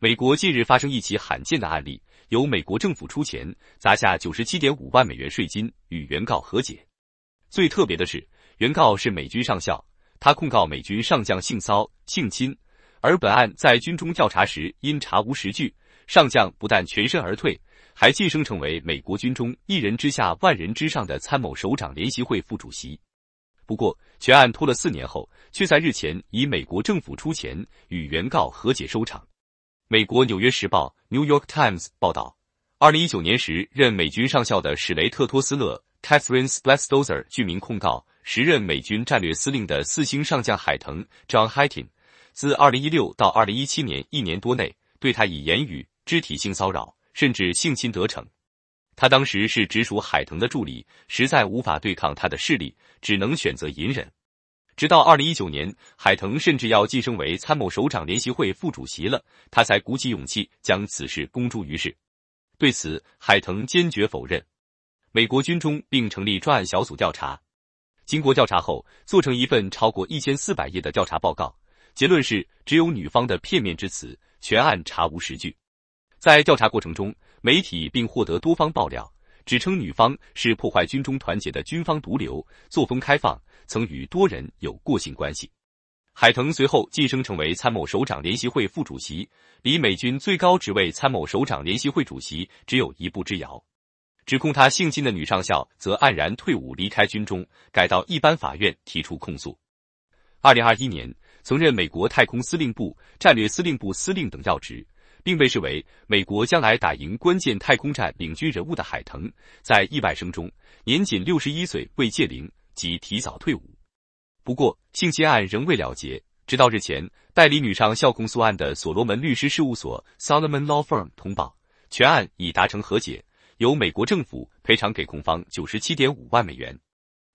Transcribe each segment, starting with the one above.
美国近日发生一起罕见的案例，由美国政府出钱砸下九十七点五万美元税金与原告和解。最特别的是，原告是美军上校，他控告美军上将性骚性侵，而本案在军中调查时因查无实据，上将不但全身而退，还晋升成为美国军中一人之下、万人之上的参谋首长联席会副主席。不过，全案拖了四年后，却在日前以美国政府出钱与原告和解收场。美国《纽约时报》（New York Times） 报道，二零一九年时任美军上校的史雷特托斯勒 （Catherine s p l e s d o s e r 据名控告时任美军战略司令的四星上将海腾 （John h i t i n 自二零一六到二零一七年一年多内，对他以言语、肢体性骚扰，甚至性侵得逞。他当时是直属海腾的助理，实在无法对抗他的势力，只能选择隐忍。直到二零一九年，海腾甚至要晋升为参谋首长联席会副主席了，他才鼓起勇气将此事公诸于世。对此，海腾坚决否认。美国军中并成立专案小组调查，经过调查后，做成一份超过一千四百页的调查报告，结论是只有女方的片面之词，全案查无实据。在调查过程中，媒体并获得多方爆料。指称女方是破坏军中团结的军方毒瘤，作风开放，曾与多人有过性关系。海腾随后晋升成为参谋首长联席会副主席，离美军最高职位参谋首长联席会主席只有一步之遥。指控他性侵的女上校则黯然退伍，离开军中，改到一般法院提出控诉。二零二一年，曾任美国太空司令部、战略司令部司令等要职。并被视为美国将来打赢关键太空战领军人物的海腾，在意外声中，年仅六十一岁未届龄即提早退伍。不过，性侵案仍未了结，直到日前代理女上校控诉案的所罗门律师事务所 Solomon Law Firm 通报，全案已达成和解，由美国政府赔偿给控方九十七点五万美元。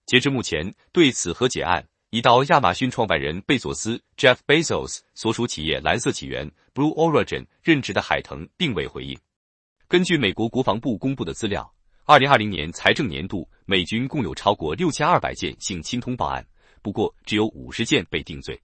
截至目前，对此和解案。已到亚马逊创办人贝佐斯 Jeff Bezos 所属企业蓝色起源 Blue Origin 任职的海腾并未回应。根据美国国防部公布的资料，二零二零年财政年度，美军共有超过六千二百件性侵通报案，不过只有五十件被定罪。